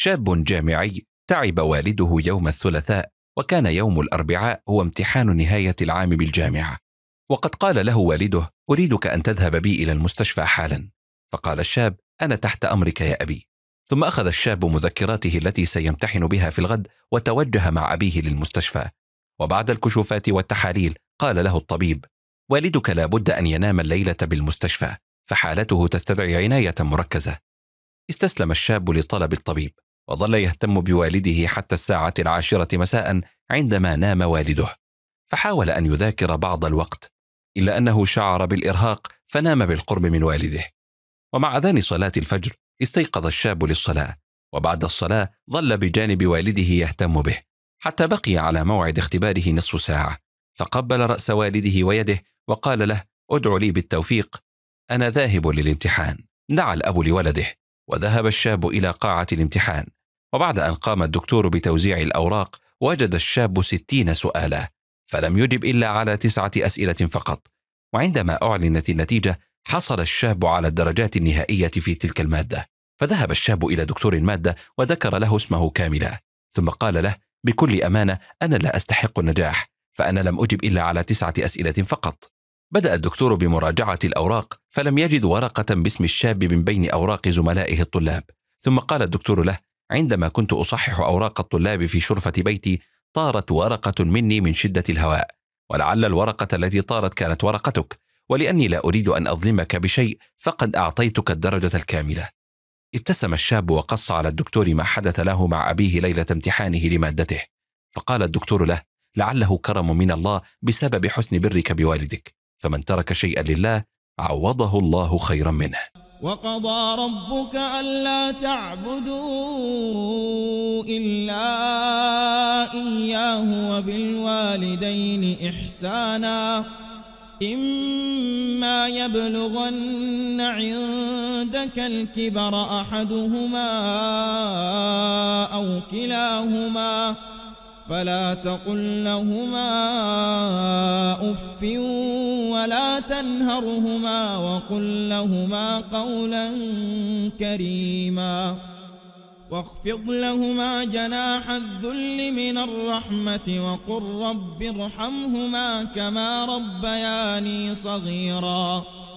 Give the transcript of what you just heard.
شاب جامعي تعب والده يوم الثلاثاء وكان يوم الاربعاء هو امتحان نهايه العام بالجامعه وقد قال له والده اريدك ان تذهب بي الى المستشفى حالا فقال الشاب انا تحت امرك يا ابي ثم اخذ الشاب مذكراته التي سيمتحن بها في الغد وتوجه مع ابيه للمستشفى وبعد الكشوفات والتحاليل قال له الطبيب والدك لابد ان ينام الليله بالمستشفى فحالته تستدعي عنايه مركزه استسلم الشاب لطلب الطبيب وظل يهتم بوالده حتى الساعة العاشرة مساء عندما نام والده فحاول أن يذاكر بعض الوقت إلا أنه شعر بالإرهاق فنام بالقرب من والده ومع أذان صلاة الفجر استيقظ الشاب للصلاة وبعد الصلاة ظل بجانب والده يهتم به حتى بقي على موعد اختباره نصف ساعة فقبل رأس والده ويده وقال له ادع لي بالتوفيق أنا ذاهب للامتحان دعا الأب لولده وذهب الشاب إلى قاعة الامتحان وبعد أن قام الدكتور بتوزيع الأوراق وجد الشاب ستين سؤالا فلم يجب إلا على تسعة أسئلة فقط وعندما أعلنت النتيجة حصل الشاب على الدرجات النهائية في تلك المادة فذهب الشاب إلى دكتور المادة وذكر له اسمه كاملا ثم قال له بكل أمانة أنا لا أستحق النجاح فأنا لم أجب إلا على تسعة أسئلة فقط بدأ الدكتور بمراجعة الأوراق فلم يجد ورقة باسم الشاب من بين أوراق زملائه الطلاب ثم قال الدكتور له عندما كنت أصحح أوراق الطلاب في شرفة بيتي طارت ورقة مني من شدة الهواء ولعل الورقة التي طارت كانت ورقتك ولأني لا أريد أن أظلمك بشيء فقد أعطيتك الدرجة الكاملة ابتسم الشاب وقص على الدكتور ما حدث له مع أبيه ليلة امتحانه لمادته فقال الدكتور له لعله كرم من الله بسبب حسن برك بوالدك فمن ترك شيئا لله عوضه الله خيرا منه وقضى ربك ألا تعبدوا إلا إياه وبالوالدين إحسانا إما يبلغن عندك الكبر أحدهما أو كلاهما فلا تقل لهما تنهرهما وقل لهما قولا كريما واخفض لهما جناح الذل من الرحمة وقل رب ارحمهما كما ربياني صغيراً